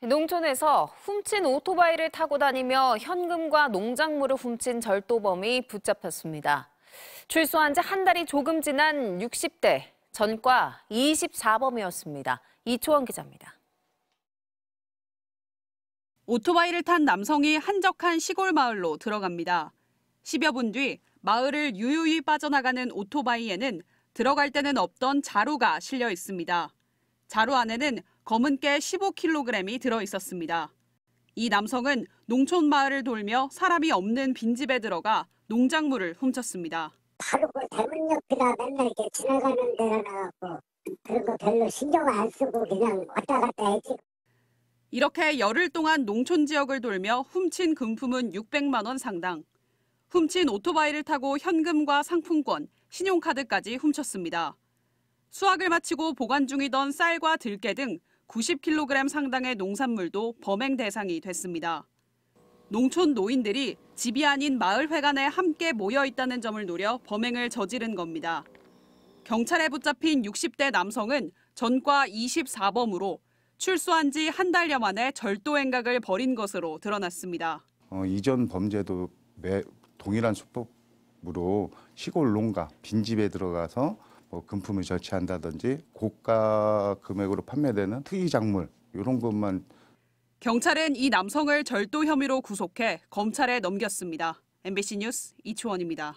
농촌에서 훔친 오토바이를 타고 다니며 현금과 농작물을 훔친 절도범이 붙잡혔습니다. 출소한 지 한 달이 조금 지난 60대 전과 24범이었습니다. 이초원 기자입니다. 오토바이를 탄 남성이 한적한 시골 마을로 들어갑니다. 10여 분 뒤 마을을 유유히 빠져나가는 오토바이에는 들어갈 때는 없던 자루가 실려 있습니다. 자루 안에는 검은 깨 15kg이 들어 있었습니다. 이 남성은 농촌 마을을 돌며 사람이 없는 빈집에 들어가 농작물을 훔쳤습니다. 바로 그 대문 옆이라 맨날 이렇게 지나가는 데나 나가고 그런 거 별로 신경 안 쓰고 그냥 왔다 갔다 했지. 이렇게 열흘 동안 농촌 지역을 돌며 훔친 금품은 600만 원 상당. 훔친 오토바이를 타고 현금과 상품권, 신용카드까지 훔쳤습니다. 수확을 마치고 보관 중이던 쌀과 들깨 등 90kg 상당의 농산물도 범행 대상이 됐습니다. 농촌 노인들이 집이 아닌 마을 회관에 함께 모여 있다는 점을 노려 범행을 저지른 겁니다. 경찰에 붙잡힌 60대 남성은 전과 24범으로 출소한 지 한 달여 만에 절도 행각을 벌인 것으로 드러났습니다. 어, 이전 범죄도 매, 동일한 수법으로 시골 농가 빈집에 들어가서 뭐 금품을 절취한다든지 고가 금액으로 판매되는 특이 작물 이런 것만 경찰은 이 남성을 절도 혐의로 구속해 검찰에 넘겼습니다. MBC 뉴스 이초원입니다.